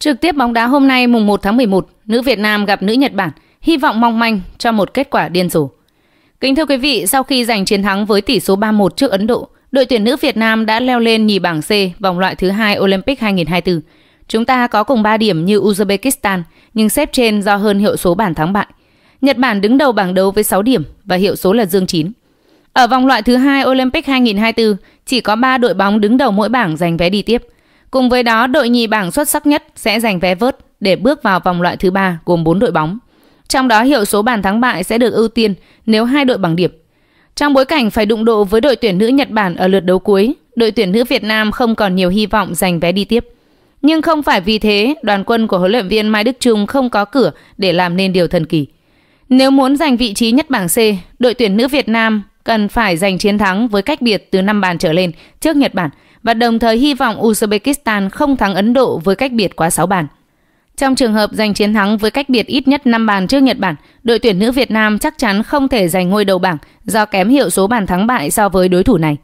Trực tiếp bóng đá hôm nay mùng 1 tháng 11, nữ Việt Nam gặp nữ Nhật Bản, hy vọng mong manh cho một kết quả điên rồ. Kính thưa quý vị, sau khi giành chiến thắng với tỷ số 3-1 trước Ấn Độ, đội tuyển nữ Việt Nam đã leo lên nhì bảng C vòng loại thứ hai Olympic 2024. Chúng ta có cùng 3 điểm như Uzbekistan, nhưng xếp trên do hơn hiệu số bàn thắng bại. Nhật Bản đứng đầu bảng đấu với 6 điểm và hiệu số là dương 9. Ở vòng loại thứ hai Olympic 2024, chỉ có 3 đội bóng đứng đầu mỗi bảng giành vé đi tiếp – Cùng với đó, đội nhì bảng xuất sắc nhất sẽ giành vé vớt để bước vào vòng loại thứ ba gồm 4 đội bóng. Trong đó hiệu số bàn thắng bại sẽ được ưu tiên nếu hai đội bằng điểm. Trong bối cảnh phải đụng độ với đội tuyển nữ Nhật Bản ở lượt đấu cuối, đội tuyển nữ Việt Nam không còn nhiều hy vọng giành vé đi tiếp. Nhưng không phải vì thế, đoàn quân của huấn luyện viên Mai Đức Trung không có cửa để làm nên điều thần kỳ. Nếu muốn giành vị trí nhất bảng C, đội tuyển nữ Việt Nam cần phải giành chiến thắng với cách biệt từ 5 bàn trở lên trước Nhật Bản – và đồng thời hy vọng Uzbekistan không thắng Ấn Độ với cách biệt quá 6 bàn. Trong trường hợp giành chiến thắng với cách biệt ít nhất 5 bàn trước Nhật Bản, đội tuyển nữ Việt Nam chắc chắn không thể giành ngôi đầu bảng do kém hiệu số bàn thắng bại so với đối thủ này.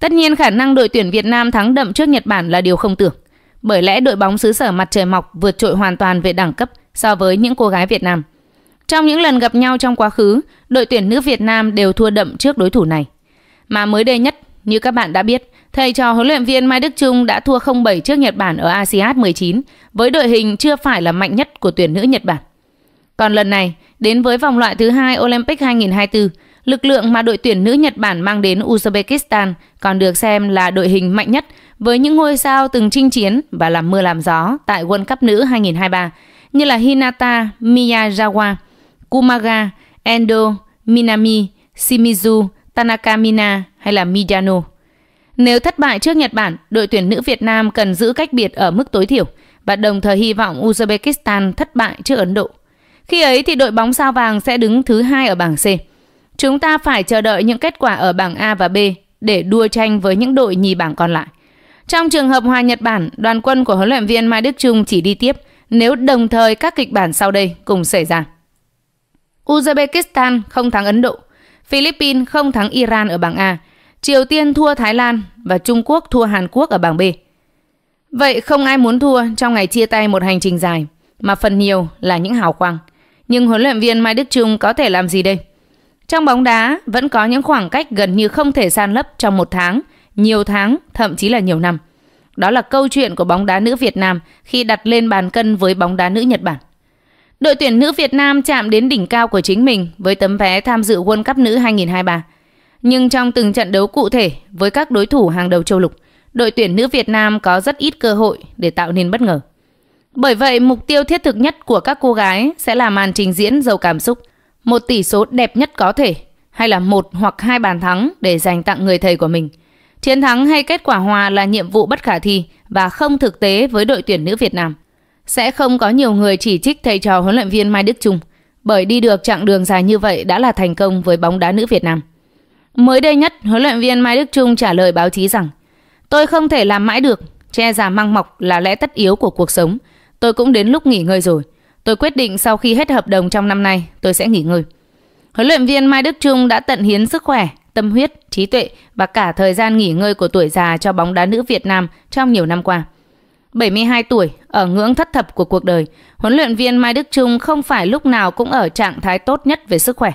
Tất nhiên khả năng đội tuyển Việt Nam thắng đậm trước Nhật Bản là điều không tưởng, bởi lẽ đội bóng xứ sở mặt trời mọc vượt trội hoàn toàn về đẳng cấp so với những cô gái Việt Nam. Trong những lần gặp nhau trong quá khứ, đội tuyển nữ Việt Nam đều thua đậm trước đối thủ này. Mà mới đây nhất, như các bạn đã biết, Thầy trò huấn luyện viên Mai Đức Trung đã thua 0-7 trước Nhật Bản ở ASEAN 19 với đội hình chưa phải là mạnh nhất của tuyển nữ Nhật Bản. Còn lần này, đến với vòng loại thứ hai Olympic 2024, lực lượng mà đội tuyển nữ Nhật Bản mang đến Uzbekistan còn được xem là đội hình mạnh nhất với những ngôi sao từng chinh chiến và làm mưa làm gió tại World Cup nữ 2023 như là Hinata Miyazawa, Kumaga, Endo, Minami, Shimizu, Tanaka Mina hay là Miyano. Nếu thất bại trước Nhật Bản, đội tuyển nữ Việt Nam cần giữ cách biệt ở mức tối thiểu và đồng thời hy vọng Uzbekistan thất bại trước Ấn Độ. Khi ấy thì đội bóng sao vàng sẽ đứng thứ hai ở bảng C. Chúng ta phải chờ đợi những kết quả ở bảng A và B để đua tranh với những đội nhì bảng còn lại. Trong trường hợp hòa Nhật Bản, đoàn quân của huấn luyện viên Mai Đức Trung chỉ đi tiếp nếu đồng thời các kịch bản sau đây cùng xảy ra. Uzbekistan không thắng Ấn Độ, Philippines không thắng Iran ở bảng A – Triều Tiên thua Thái Lan và Trung Quốc thua Hàn Quốc ở bảng B. Vậy không ai muốn thua trong ngày chia tay một hành trình dài, mà phần nhiều là những hào quang. Nhưng huấn luyện viên Mai Đức Trung có thể làm gì đây? Trong bóng đá vẫn có những khoảng cách gần như không thể san lấp trong một tháng, nhiều tháng, thậm chí là nhiều năm. Đó là câu chuyện của bóng đá nữ Việt Nam khi đặt lên bàn cân với bóng đá nữ Nhật Bản. Đội tuyển nữ Việt Nam chạm đến đỉnh cao của chính mình với tấm vé tham dự World Cup nữ 2023. Nhưng trong từng trận đấu cụ thể với các đối thủ hàng đầu châu lục, đội tuyển nữ Việt Nam có rất ít cơ hội để tạo nên bất ngờ. Bởi vậy, mục tiêu thiết thực nhất của các cô gái sẽ là màn trình diễn giàu cảm xúc, một tỷ số đẹp nhất có thể, hay là một hoặc hai bàn thắng để dành tặng người thầy của mình. Chiến thắng hay kết quả hòa là nhiệm vụ bất khả thi và không thực tế với đội tuyển nữ Việt Nam. Sẽ không có nhiều người chỉ trích thầy trò huấn luyện viên Mai Đức Trung, bởi đi được chặng đường dài như vậy đã là thành công với bóng đá nữ Việt Nam. Mới đây nhất, huấn luyện viên Mai Đức Trung trả lời báo chí rằng Tôi không thể làm mãi được, che già măng mọc là lẽ tất yếu của cuộc sống. Tôi cũng đến lúc nghỉ ngơi rồi. Tôi quyết định sau khi hết hợp đồng trong năm nay, tôi sẽ nghỉ ngơi. Huấn luyện viên Mai Đức Trung đã tận hiến sức khỏe, tâm huyết, trí tuệ và cả thời gian nghỉ ngơi của tuổi già cho bóng đá nữ Việt Nam trong nhiều năm qua. 72 tuổi, ở ngưỡng thất thập của cuộc đời, huấn luyện viên Mai Đức Trung không phải lúc nào cũng ở trạng thái tốt nhất về sức khỏe.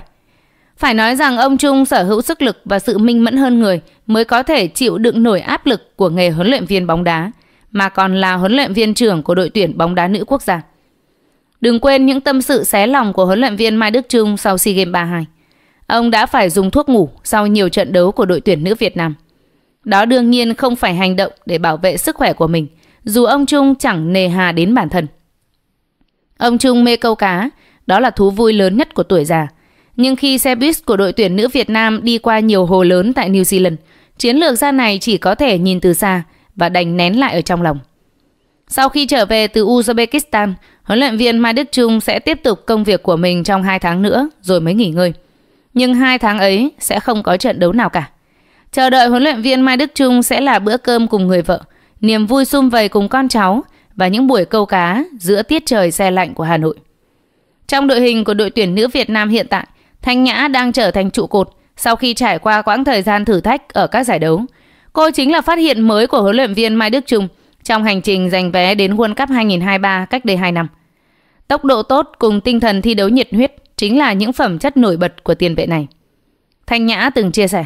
Phải nói rằng ông Trung sở hữu sức lực và sự minh mẫn hơn người mới có thể chịu đựng nổi áp lực của nghề huấn luyện viên bóng đá, mà còn là huấn luyện viên trưởng của đội tuyển bóng đá nữ quốc gia. Đừng quên những tâm sự xé lòng của huấn luyện viên Mai Đức Trung sau SEA Games 32. Ông đã phải dùng thuốc ngủ sau nhiều trận đấu của đội tuyển nữ Việt Nam. Đó đương nhiên không phải hành động để bảo vệ sức khỏe của mình, dù ông Trung chẳng nề hà đến bản thân. Ông Trung mê câu cá, đó là thú vui lớn nhất của tuổi già – nhưng khi xe buýt của đội tuyển nữ Việt Nam đi qua nhiều hồ lớn tại New Zealand, chiến lược gia này chỉ có thể nhìn từ xa và đành nén lại ở trong lòng. Sau khi trở về từ Uzbekistan, huấn luyện viên Mai Đức Trung sẽ tiếp tục công việc của mình trong 2 tháng nữa rồi mới nghỉ ngơi. Nhưng 2 tháng ấy sẽ không có trận đấu nào cả. Chờ đợi huấn luyện viên Mai Đức Trung sẽ là bữa cơm cùng người vợ, niềm vui sum vầy cùng con cháu và những buổi câu cá giữa tiết trời xe lạnh của Hà Nội. Trong đội hình của đội tuyển nữ Việt Nam hiện tại, Thanh Nhã đang trở thành trụ cột sau khi trải qua quãng thời gian thử thách ở các giải đấu. Cô chính là phát hiện mới của huấn luyện viên Mai Đức Trung trong hành trình giành vé đến World Cup 2023 cách đây 2 năm. Tốc độ tốt cùng tinh thần thi đấu nhiệt huyết chính là những phẩm chất nổi bật của tiền vệ này. Thanh Nhã từng chia sẻ,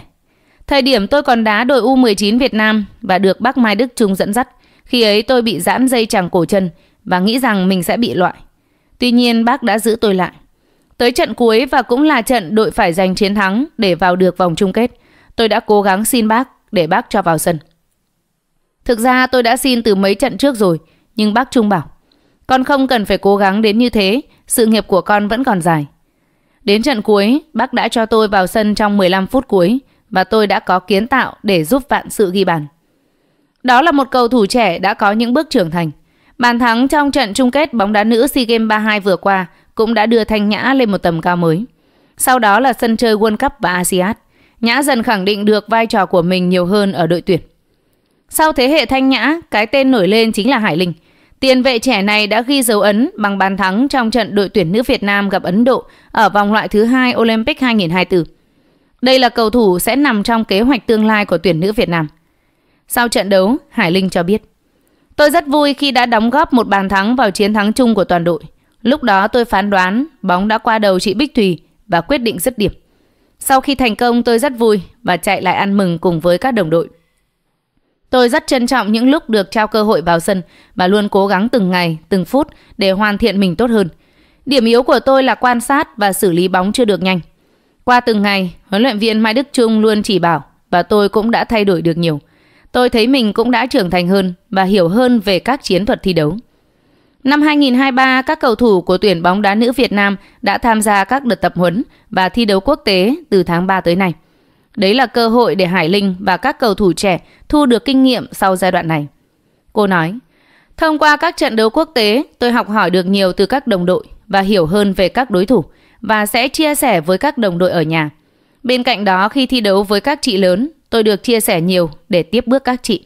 thời điểm tôi còn đá đội U19 Việt Nam và được bác Mai Đức Trung dẫn dắt, khi ấy tôi bị giãn dây chằng cổ chân và nghĩ rằng mình sẽ bị loại. Tuy nhiên bác đã giữ tôi lại. Tới trận cuối và cũng là trận đội phải giành chiến thắng để vào được vòng chung kết. Tôi đã cố gắng xin bác để bác cho vào sân. Thực ra tôi đã xin từ mấy trận trước rồi, nhưng bác Trung bảo, con không cần phải cố gắng đến như thế, sự nghiệp của con vẫn còn dài. Đến trận cuối, bác đã cho tôi vào sân trong 15 phút cuối và tôi đã có kiến tạo để giúp vạn sự ghi bàn. Đó là một cầu thủ trẻ đã có những bước trưởng thành. Bàn thắng trong trận chung kết bóng đá nữ SEA Games 32 vừa qua cũng đã đưa Thanh Nhã lên một tầm cao mới. Sau đó là sân chơi World Cup và ASEAN, Nhã dần khẳng định được vai trò của mình nhiều hơn ở đội tuyển. Sau thế hệ Thanh Nhã, cái tên nổi lên chính là Hải Linh. Tiền vệ trẻ này đã ghi dấu ấn bằng bàn thắng trong trận đội tuyển nữ Việt Nam gặp Ấn Độ ở vòng loại thứ hai Olympic 2024. Đây là cầu thủ sẽ nằm trong kế hoạch tương lai của tuyển nữ Việt Nam. Sau trận đấu, Hải Linh cho biết. Tôi rất vui khi đã đóng góp một bàn thắng vào chiến thắng chung của toàn đội. Lúc đó tôi phán đoán bóng đã qua đầu chị Bích Thùy và quyết định dứt điểm. Sau khi thành công tôi rất vui và chạy lại ăn mừng cùng với các đồng đội. Tôi rất trân trọng những lúc được trao cơ hội vào sân và luôn cố gắng từng ngày, từng phút để hoàn thiện mình tốt hơn. Điểm yếu của tôi là quan sát và xử lý bóng chưa được nhanh. Qua từng ngày, huấn luyện viên Mai Đức Trung luôn chỉ bảo và tôi cũng đã thay đổi được nhiều. Tôi thấy mình cũng đã trưởng thành hơn và hiểu hơn về các chiến thuật thi đấu. Năm 2023, các cầu thủ của tuyển bóng đá nữ Việt Nam đã tham gia các đợt tập huấn và thi đấu quốc tế từ tháng 3 tới này. Đấy là cơ hội để Hải Linh và các cầu thủ trẻ thu được kinh nghiệm sau giai đoạn này. Cô nói, thông qua các trận đấu quốc tế, tôi học hỏi được nhiều từ các đồng đội và hiểu hơn về các đối thủ và sẽ chia sẻ với các đồng đội ở nhà. Bên cạnh đó, khi thi đấu với các chị lớn, tôi được chia sẻ nhiều để tiếp bước các chị.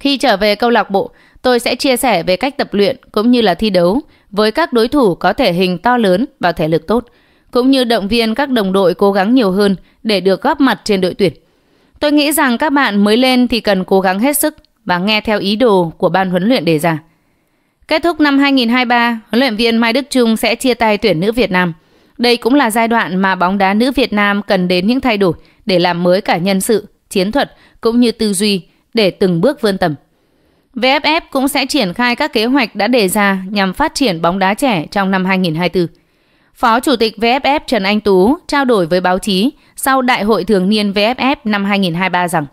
Khi trở về câu lạc bộ, Tôi sẽ chia sẻ về cách tập luyện cũng như là thi đấu với các đối thủ có thể hình to lớn và thể lực tốt, cũng như động viên các đồng đội cố gắng nhiều hơn để được góp mặt trên đội tuyển. Tôi nghĩ rằng các bạn mới lên thì cần cố gắng hết sức và nghe theo ý đồ của ban huấn luyện đề ra. Kết thúc năm 2023, huấn luyện viên Mai Đức Trung sẽ chia tay tuyển nữ Việt Nam. Đây cũng là giai đoạn mà bóng đá nữ Việt Nam cần đến những thay đổi để làm mới cả nhân sự, chiến thuật cũng như tư duy để từng bước vươn tầm. VFF cũng sẽ triển khai các kế hoạch đã đề ra nhằm phát triển bóng đá trẻ trong năm 2024. Phó Chủ tịch VFF Trần Anh Tú trao đổi với báo chí sau Đại hội Thường niên VFF năm 2023 rằng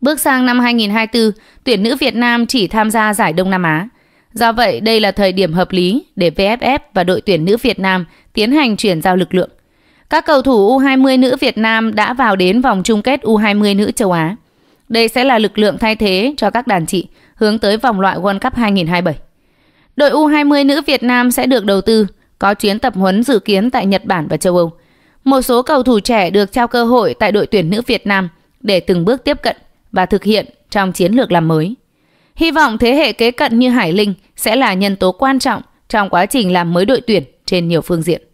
Bước sang năm 2024, tuyển nữ Việt Nam chỉ tham gia giải Đông Nam Á. Do vậy, đây là thời điểm hợp lý để VFF và đội tuyển nữ Việt Nam tiến hành chuyển giao lực lượng. Các cầu thủ U20 nữ Việt Nam đã vào đến vòng chung kết U20 nữ châu Á. Đây sẽ là lực lượng thay thế cho các đàn chị hướng tới vòng loại World Cup 2027. Đội U20 nữ Việt Nam sẽ được đầu tư, có chuyến tập huấn dự kiến tại Nhật Bản và châu Âu. Một số cầu thủ trẻ được trao cơ hội tại đội tuyển nữ Việt Nam để từng bước tiếp cận và thực hiện trong chiến lược làm mới. Hy vọng thế hệ kế cận như Hải Linh sẽ là nhân tố quan trọng trong quá trình làm mới đội tuyển trên nhiều phương diện.